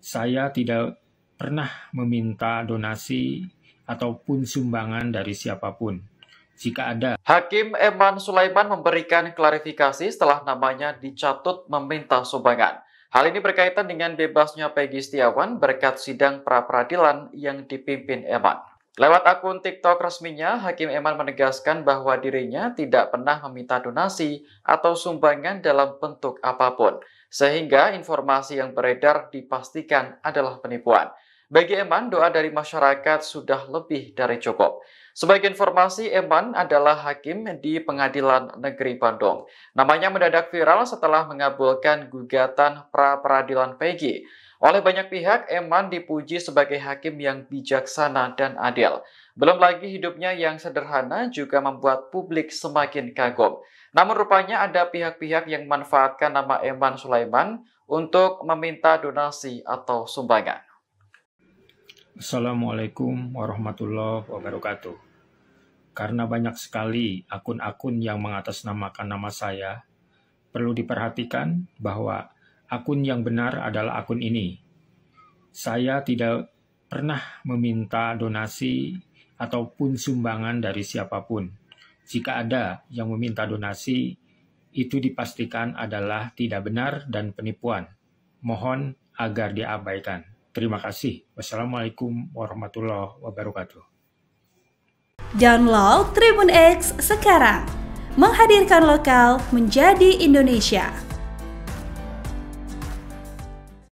saya tidak pernah meminta donasi ataupun sumbangan dari siapapun. Jika ada. Hakim Eman Sulaiman memberikan klarifikasi setelah namanya dicatut meminta sumbangan. Hal ini berkaitan dengan bebasnya Pegi Setiawan berkat sidang pra-peradilan yang dipimpin Eman. Lewat akun TikTok resminya, Hakim Eman menegaskan bahwa dirinya tidak pernah meminta donasi atau sumbangan dalam bentuk apapun, sehingga informasi yang beredar dipastikan adalah penipuan. Bagi Eman, doa dari masyarakat sudah lebih dari cukup. Sebagai informasi, Eman adalah hakim di Pengadilan Negeri Bandung. Namanya mendadak viral setelah mengabulkan gugatan pra-peradilan Peggy. Oleh banyak pihak, Eman dipuji sebagai hakim yang bijaksana dan adil. Belum lagi hidupnya yang sederhana juga membuat publik semakin kagum. Namun rupanya ada pihak-pihak yang memanfaatkan nama Eman Sulaiman untuk meminta donasi atau sumbangan. Assalamualaikum warahmatullahi wabarakatuh. Karena banyak sekali akun-akun yang mengatasnamakan nama saya, perlu diperhatikan bahwa akun yang benar adalah akun ini. Saya tidak pernah meminta donasi ataupun sumbangan dari siapapun. Jika ada yang meminta donasi, itu dipastikan adalah tidak benar dan penipuan. Mohon agar diabaikan. Terima kasih. Wassalamualaikum warahmatullahi wabarakatuh. Download Tribun X sekarang. Menghadirkan lokal menjadi Indonesia.